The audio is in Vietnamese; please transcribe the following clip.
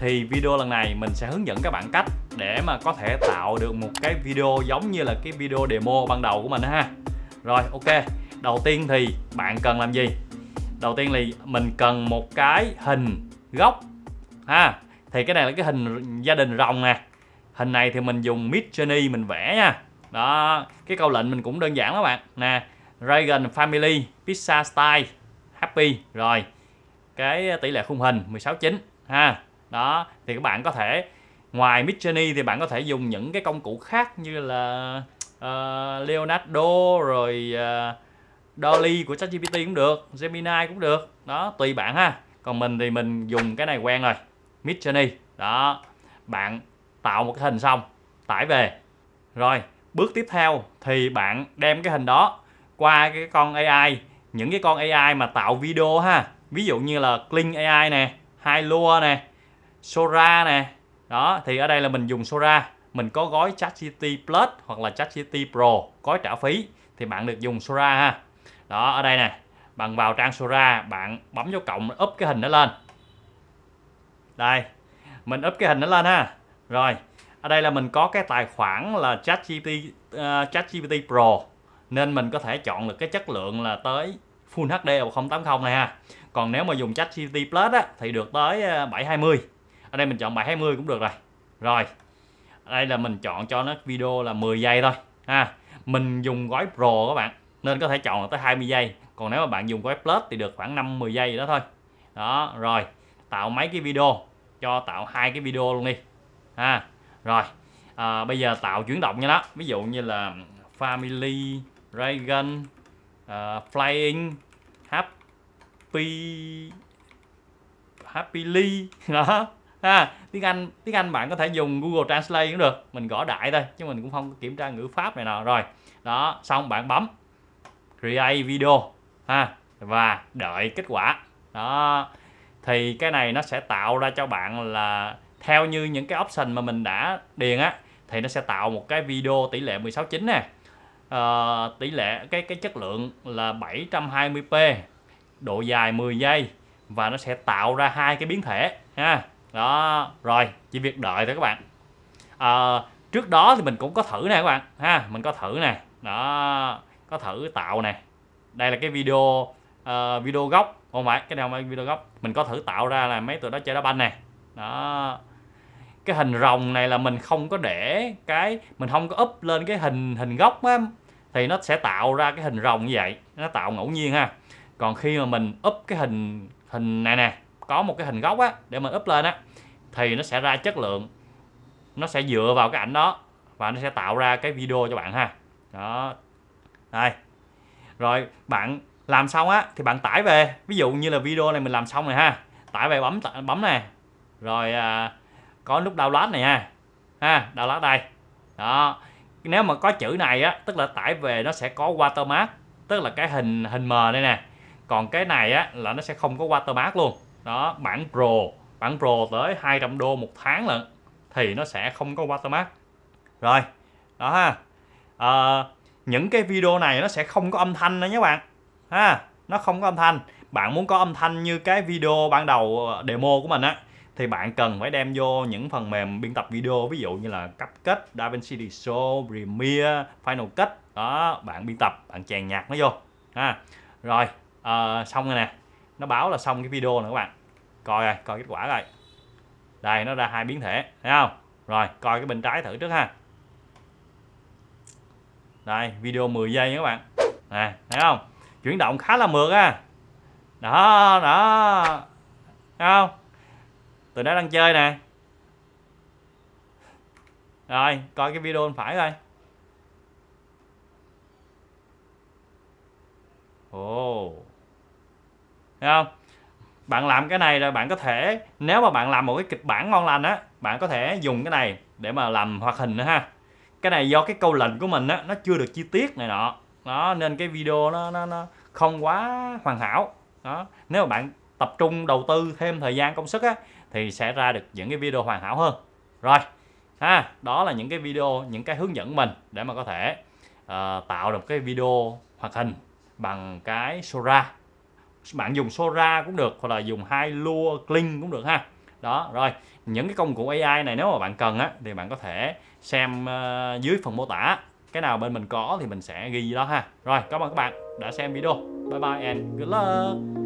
thì video lần này mình sẽ hướng dẫn các bạn cách để mà có thể tạo được một cái video giống như là cái video demo ban đầu của mình ha rồi ok đầu tiên thì bạn cần làm gì đầu tiên là mình cần một cái hình góc ha thì cái này là cái hình gia đình rồng nè hình này thì mình dùng mid journey mình vẽ nha đó cái câu lệnh mình cũng đơn giản lắm bạn nè Dragon Family Pizza Style Happy rồi cái tỷ lệ khung hình 16 9 ha đó thì các bạn có thể ngoài Midjourney thì bạn có thể dùng những cái công cụ khác như là uh, Leonardo rồi uh, Dolly của ChatGPT cũng được Gemini cũng được đó tùy bạn ha còn mình thì mình dùng cái này quen rồi Midjourney đó bạn tạo một cái hình xong tải về rồi bước tiếp theo thì bạn đem cái hình đó qua cái con AI những cái con AI mà tạo video ha ví dụ như là Kling AI nè Hilua nè Sora nè đó thì ở đây là mình dùng Sora mình có gói ChatGPT Plus hoặc là ChatGPT Pro gói trả phí thì bạn được dùng Sora ha đó ở đây nè bạn vào trang Sora bạn bấm vô cộng úp cái hình nó lên đây mình úp cái hình nó lên ha rồi ở đây là mình có cái tài khoản là ChatGPT uh, ChatGPT Pro nên mình có thể chọn được cái chất lượng là tới Full HD 1080 này ha còn nếu mà dùng ChatGPT Plus á, thì được tới 720 ờ, ở đây mình chọn 720 cũng được rồi rồi đây là mình chọn cho nó video là 10 giây thôi ha mình dùng gói Pro các bạn nên có thể chọn tới 20 giây còn nếu mà bạn dùng gói Plus thì được khoảng 5 10 giây đó thôi đó rồi tạo mấy cái video cho tạo hai cái video luôn đi ha rồi à, bây giờ tạo chuyển động như đó ví dụ như là Family Dragon uh, à, Flying Happy Happily đó ha tiếng anh tiếng anh bạn có thể dùng google translate cũng được mình gõ đại thôi chứ mình cũng không kiểm tra ngữ pháp này nọ rồi đó xong bạn bấm create video ha và đợi kết quả đó thì cái này nó sẽ tạo ra cho bạn là theo như những cái option mà mình đã điền á thì nó sẽ tạo một cái video tỷ lệ 16 9 nè à, tỷ lệ cái cái chất lượng là 720p độ dài 10 giây và nó sẽ tạo ra hai cái biến thể ha đó rồi chỉ việc đợi thôi các bạn à, trước đó thì mình cũng có thử nè các bạn ha mình có thử nè đó có thử tạo nè đây là cái video uh, video gốc không phải cái nào mà video gốc mình có thử tạo ra là mấy tụi đó chơi đá banh nè đó cái hình rồng này là mình không có để cái mình không có up lên cái hình hình gốc á thì nó sẽ tạo ra cái hình rồng như vậy nó tạo ngẫu nhiên ha còn khi mà mình up cái hình hình này nè có một cái hình gốc á để mình up lên á thì nó sẽ ra chất lượng nó sẽ dựa vào cái ảnh đó và nó sẽ tạo ra cái video cho bạn ha đó đây rồi bạn làm xong á thì bạn tải về ví dụ như là video này mình làm xong rồi ha tải về bấm bấm nè rồi à, có nút download này ha ha download đây đó nếu mà có chữ này á tức là tải về nó sẽ có watermark tức là cái hình hình mờ đây nè còn cái này á là nó sẽ không có watermark luôn đó bản Pro bản Pro tới 200 đô một tháng lận thì nó sẽ không có watermark rồi đó ha à, những cái video này nó sẽ không có âm thanh nữa nhé bạn ha nó không có âm thanh bạn muốn có âm thanh như cái video ban đầu ờ, demo của mình á thì bạn cần phải đem vô những phần mềm biên tập video ví dụ như là cấp kết DaVinci Resolve, Premiere, Final Cut đó bạn biên tập bạn chèn nhạc nó vô ha rồi à, xong rồi nè nó báo là xong cái video nữa các bạn coi rồi coi kết quả rồi đây nó ra hai biến thể thấy không rồi coi cái bên trái thử trước ha đây video 10 giây nha các bạn nè thấy không chuyển động khá là mượt ha đó đó thấy không tụi nó đang chơi nè rồi coi cái video bên phải coi ồ oh. Thấy không? Bạn làm cái này là bạn có thể nếu mà bạn làm một cái kịch bản ngon lành á, bạn có thể dùng cái này để mà làm hoạt hình nữa ha. Cái này do cái câu lệnh của mình á nó chưa được chi tiết này nọ. Đó nên cái video nó nó nó không quá hoàn hảo. Đó, nếu mà bạn tập trung đầu tư thêm thời gian công sức á thì sẽ ra được những cái video hoàn hảo hơn. Rồi. Ha, đó là những cái video, những cái hướng dẫn mình để mà có thể uh, tạo được cái video hoạt hình bằng cái Sora bạn dùng Sora cũng được hoặc là dùng hai lua Kling cũng được ha đó rồi những cái công cụ AI này nếu mà bạn cần á thì bạn có thể xem uh, dưới phần mô tả cái nào bên mình có thì mình sẽ ghi đó ha rồi cảm ơn các bạn đã xem video bye bye and good luck